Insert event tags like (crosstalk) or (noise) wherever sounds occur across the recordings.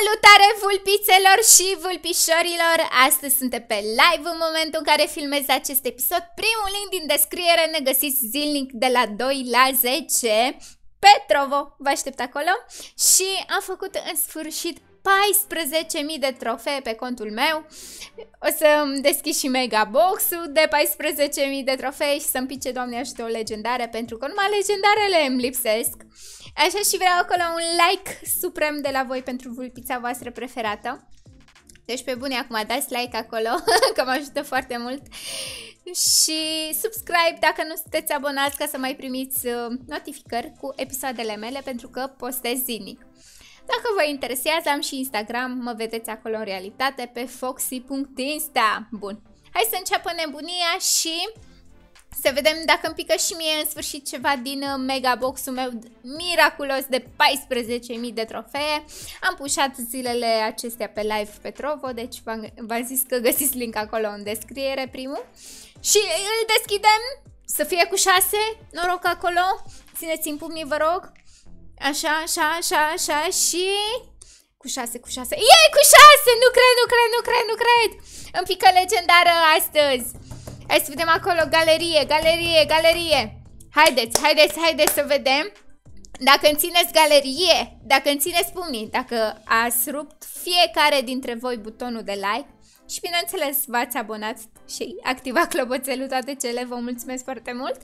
Salutare vulpițelor și vulpișorilor! Astăzi suntem pe live în momentul în care filmez acest episod. Primul link din descriere ne găsiți zilnic de la 2 la 10. Petrovo, vă aștept acolo. Și am făcut în sfârșit 14.000 de trofee pe contul meu. O să deschid și mega box-ul de 14.000 de trofee și să-mi pice, Doamne ajută, o legendare, pentru că numai legendarele îmi lipsesc. Așa și vreau acolo un like suprem de la voi pentru vulpița voastră preferată. Deci pe bune acum dați like acolo, (laughs) că mă ajută foarte mult. Și subscribe dacă nu sunteți abonați ca să mai primiți uh, notificări cu episoadele mele pentru că postez zilnic. Dacă vă interesează, am și Instagram, mă vedeți acolo în realitate pe foxy.insta. Bun, hai să înceapă nebunia și să vedem dacă îmi pică și mie în sfârșit ceva din uh, mega boxul meu miraculos de 14.000 de trofee. Am pușat zilele acestea pe live pe Trovo, deci v-am zis că găsiți link acolo în descriere primul. Și îl deschidem să fie cu 6, noroc acolo, țineți în pumnii vă rog. Așa, așa, așa, așa și... Cu 6, cu 6, ei cu 6, nu cred, nu cred, nu cred, nu cred! Îmi pică legendară astăzi! Hai să vedem acolo, galerie, galerie, galerie. Haideți, haideți, haideți să vedem. Dacă îmi țineți galerie, dacă îmi țineți pumnii, dacă ați rupt fiecare dintre voi butonul de like și bineînțeles v-ați abonat și activat clopoțelul, toate cele, vă mulțumesc foarte mult.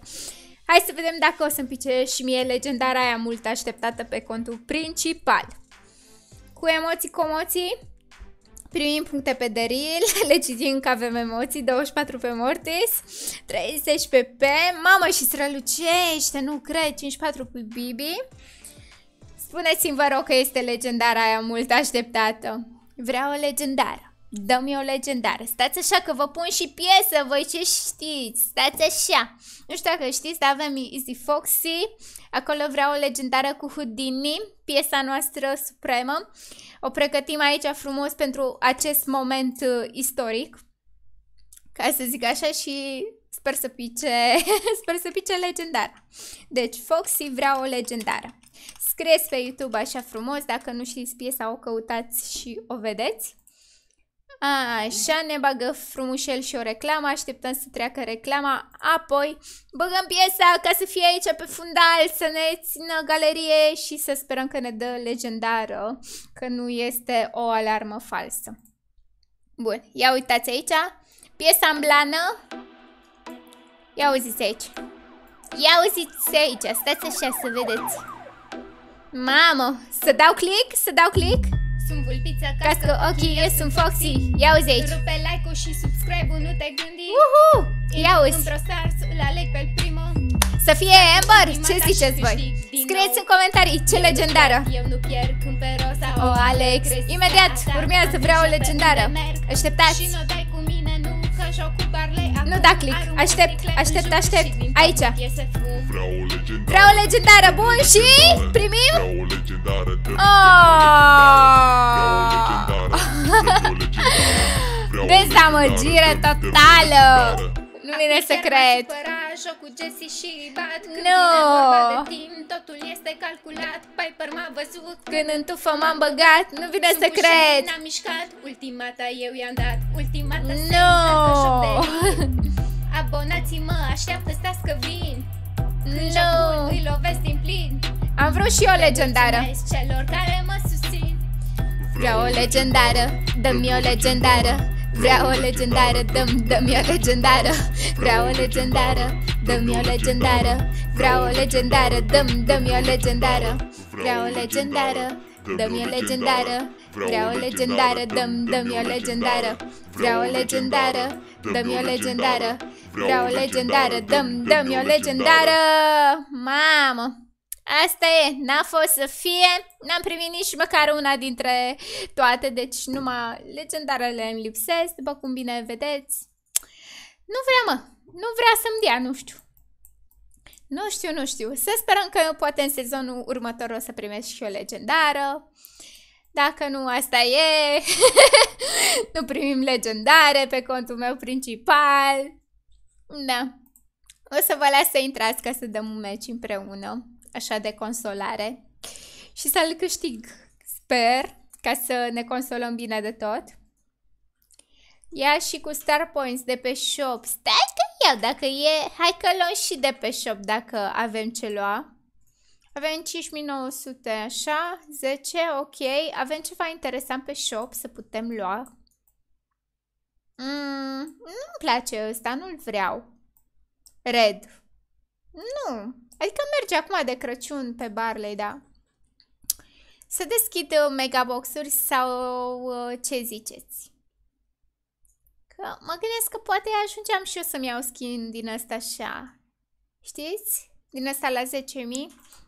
Hai să vedem dacă o să-mi pice și mie legendara aia mult așteptată pe contul principal. Cu emoții, cu emoții primim puncte pe Deril, (laughs) citim că avem emoții, 24 pe Mortis, 30 pe pe, mamă și strălucește, nu cred, 54 pe Bibi. Spuneți-mi vă rog că este legendara aia mult așteptată. Vreau o legendară. Dă-mi o legendară. Stați așa că vă pun și piesă, voi ce știți. Stați așa. Nu știu dacă știți, dar avem Easy Foxy. Acolo vreau o legendară cu Houdini, piesa noastră supremă. O pregătim aici frumos pentru acest moment uh, istoric. Ca să zic așa și sper să pice, (laughs) sper să pice legendar. Deci Foxy vrea o legendară. Scrieți pe YouTube așa frumos, dacă nu știți piesa o căutați și o vedeți. A, așa ne bagă frumușel și o reclamă, așteptăm să treacă reclama, apoi băgăm piesa ca să fie aici pe fundal, să ne țină galerie și să sperăm că ne dă legendară, că nu este o alarmă falsă. Bun, ia uitați aici, piesa în blană, ia uziți aici, ia uziți aici, stați așa să vedeți. Mamă, să dau click, să dau click? Sunt vulpița, cască, ochii, eu sunt Foxy Ia uzi aici Rupe like-ul și subscribe-ul, nu te gândi Uhu! Ia uzi Într-o star, îl aleg pe primă Să fie Amber, ce ziceți voi? Scrieți în comentarii, ce legendară Eu nu pierd când pe Rosa o aleg Imediat, urmează, vreau o legendară Așteptați nu da click. Aștept, aștept, aștept. Aici. Vreau o legendară. Vreau o legendară. Bun, și primim? Vreau o legendară. Dezamăgire totală. Nu vine să cred joc cu Jesse și bat Când no. vine vorba de timp, totul este calculat Piper m-a văzut Când în tufă m-am băgat, nu vine Sub să cred n-am mișcat, ultimata eu i-am dat Ultimata no. abonați mă așteaptă, stați că vin Când no. jocul îi lovesc din plin Am vrut și eu legendară celor care mă susțin Vreau o legendară, dă-mi o legendară Vreau o legendară, dăm, dăm o legendară Vreau o legendară, dăm o legendară Vreau o legendară, dăm, dăm o legendară Vreau o legendară, dăm o legendară Vreau o legendară, dăm, dăm o legendară Vreau o legendară, dăm o legendară Vreau o legendară, dăm, dăm o legendară Mamă! Asta e, n-a fost să fie, n-am primit nici măcar una dintre toate, deci numai legendarele îmi lipsesc, după cum bine vedeți. Nu vrea, mă, nu vrea să-mi dea, nu știu. Nu știu, nu știu. Să sperăm că poate în sezonul următor o să primesc și o legendară. Dacă nu, asta e. (laughs) nu primim legendare pe contul meu principal. Da. O să vă las să intrați ca să dăm un meci împreună așa de consolare și să-l câștig, sper, ca să ne consolăm bine de tot. Ia și cu Star Points de pe shop. Stai că iau, dacă e... Hai că luăm și de pe shop dacă avem ce lua. Avem 5900, așa, 10, ok. Avem ceva interesant pe shop să putem lua. Mm, nu-mi place ăsta, nu-l vreau. Red. Nu, Adică merge acum de Crăciun pe Barley, da. Să deschid uh, megaboxuri sau uh, ce ziceți? Că mă gândesc că poate ajungeam și eu să-mi iau skin din asta așa. Știți? Din asta la 10.000.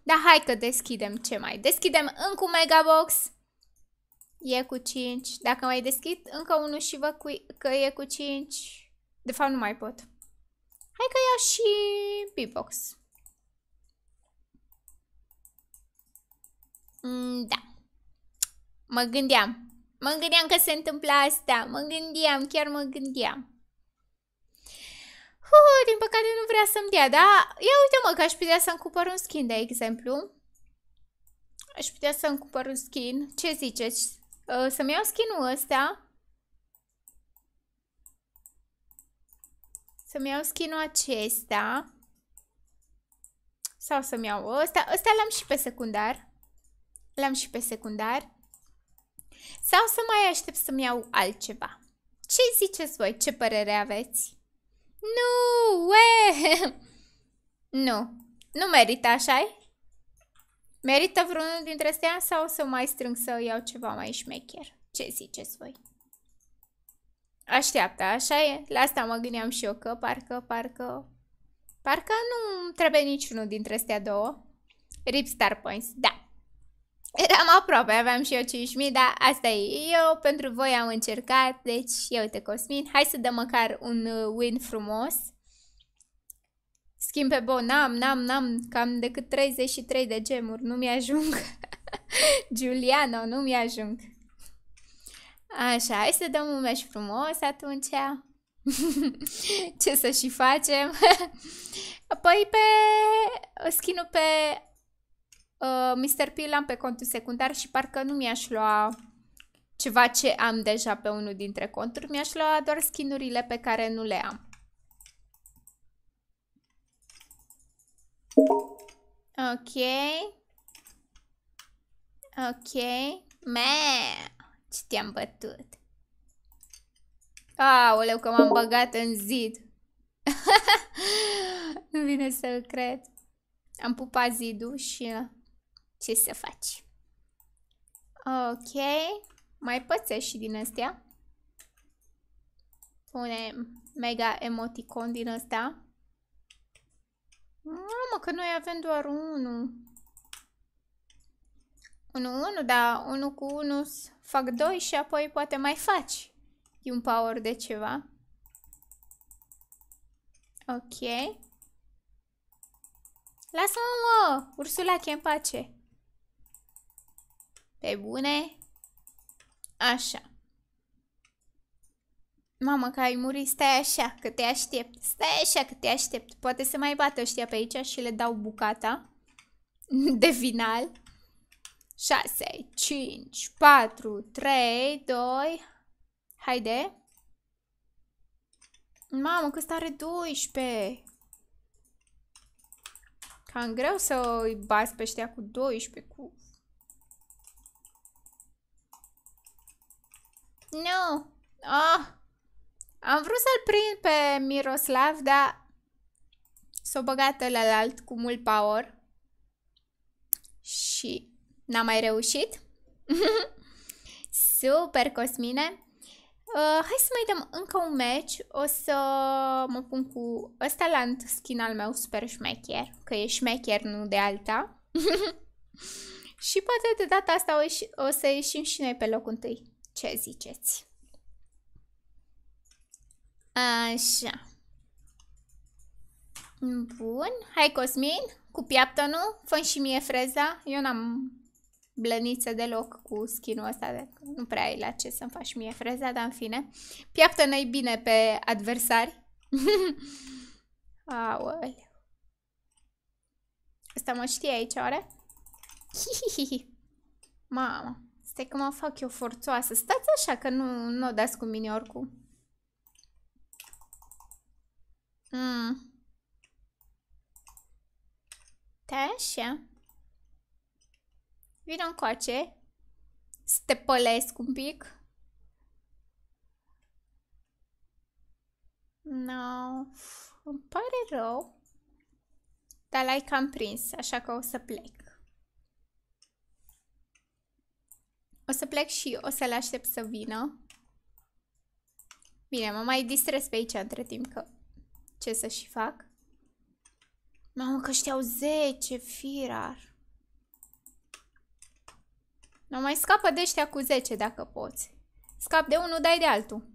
Dar hai că deschidem ce mai. Deschidem încă un megabox. E cu 5. Dacă mai deschid încă unul și văd cu, că e cu 5. De fapt nu mai pot. Hai că iau și B-box. Mm, da. Mă gândeam. Mă gândeam că se întâmplă asta. Mă gândeam, chiar mă gândeam. Uh, din păcate nu vrea să-mi dea, da? Ia uite mă că aș putea să-mi cumpăr un skin, de exemplu. Aș putea să-mi cumpăr un skin. Ce ziceți? Uh, să-mi iau skinul ăsta? Să-mi iau skinul acesta. Sau să-mi iau ăsta. Ăsta l-am și pe secundar. L-am și pe secundar. Sau să mai aștept să-mi iau altceva. Ce ziceți voi? Ce părere aveți? Nu, ue! (laughs) Nu, nu merită așa -i? Merită vreunul dintre astea sau să mai strâng să iau ceva mai șmecher? Ce ziceți voi? Așteaptă, așa e? La asta mă gândeam și eu că parcă, parcă... Parcă nu trebuie niciunul dintre astea două. Rip Star Points, da. Eram aproape, aveam și eu 5.000, dar asta e. Eu pentru voi am încercat, deci eu te Cosmin. Hai să dăm măcar un uh, win frumos. Schimb pe bon, n-am, n-am, n-am, cam decât 33 de gemuri, nu mi-ajung. (laughs) Giuliano, nu mi-ajung. Așa, hai să dăm un meci frumos atunci. (laughs) Ce să și facem? Apoi (laughs) pe skin pe Uh, Mr. P l-am pe contul secundar și parcă nu mi-aș lua ceva ce am deja pe unul dintre conturi. Mi-aș lua doar skinurile pe care nu le am. Ok. Ok. me, ce te-am bătut. Aoleu, că m-am băgat în zid. (laughs) nu vine să cred. Am pupat zidul și... Uh, ce să faci? Ok. Mai poți și din astea. Pune mega emoticon din astea. Mamă, că noi avem doar unul. Unul, unul, da, unul cu unul fac doi și apoi poate mai faci e un power de ceva. Ok. Lasă-mă, mă! ursula, chem pace! Pe bune? Așa. Mamă, că ai murit, stai așa, că te aștept. Stai așa, că te aștept. Poate să mai bată ăștia pe aici și le dau bucata (laughs) de final. 6, 5, 4, 3, 2, haide. Mamă, că are 12. Cam greu să îi bați pe ăștia cu 12, cu Nu. Oh. Am vrut să-l prind pe Miroslav, dar s-o băgat alt cu mult power și n-am mai reușit. (laughs) Super, Cosmine! Uh, hai să mai dăm încă un match. O să mă pun cu ăsta la skin al meu, super șmecher, că e șmecher, nu de alta. (laughs) și poate de data asta o, o să ieșim și noi pe locul întâi. Ce ziceți? Așa. Bun. Hai, Cosmin, cu piaptă, nu? fă și mie freza. Eu n-am blăniță deloc cu skinul ăsta, de nu prea ai la ce să-mi faci mie freza, dar în fine. piaptă n bine pe adversari. (laughs) Aoleu. Asta mă știe aici, oare? Hihihi. (laughs) Mamă. Stai că mă fac eu forțoasă. Stați așa că nu, nu o dați cu mine oricum. Mm. Da, așa. Vino încoace. Să te pălesc un pic. No, îmi pare rău. Dar l-ai cam prins, așa că o să plec. O să plec și o să-l aștept să vină. Bine, mă mai distrez pe aici între timp că ce să și fac. Mamă, că au 10 firar. Nu mai scapă de ăștia cu 10 dacă poți. Scap de unul, dai de altul.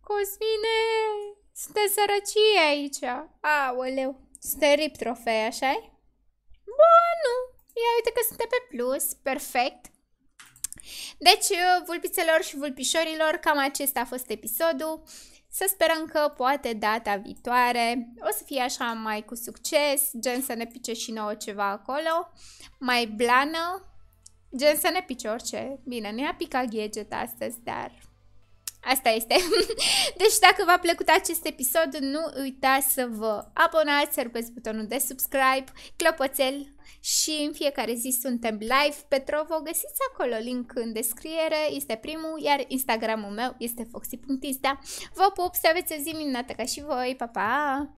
Cosmine, suntem sărăcie aici. Aoleu, sunt rip trofei, așa -i? Bă, nu. Ia uite că suntem pe plus, perfect. Deci, uh, vulpițelor și vulpișorilor, cam acesta a fost episodul. Să sperăm că poate data viitoare o să fie așa mai cu succes, gen să ne pice și nouă ceva acolo, mai blană, gen să ne pice orice. Bine, nu i-a picat gadget astăzi, dar Asta este. (laughs) Deci dacă v-a plăcut acest episod, nu uitați să vă abonați, să rupeți butonul de subscribe, clopoțel și în fiecare zi suntem live pe vă găsiți acolo link în descriere, este primul, iar Instagramul meu este foxy.insta. Vă pup, să aveți o zi minunată ca și voi, pa, pa!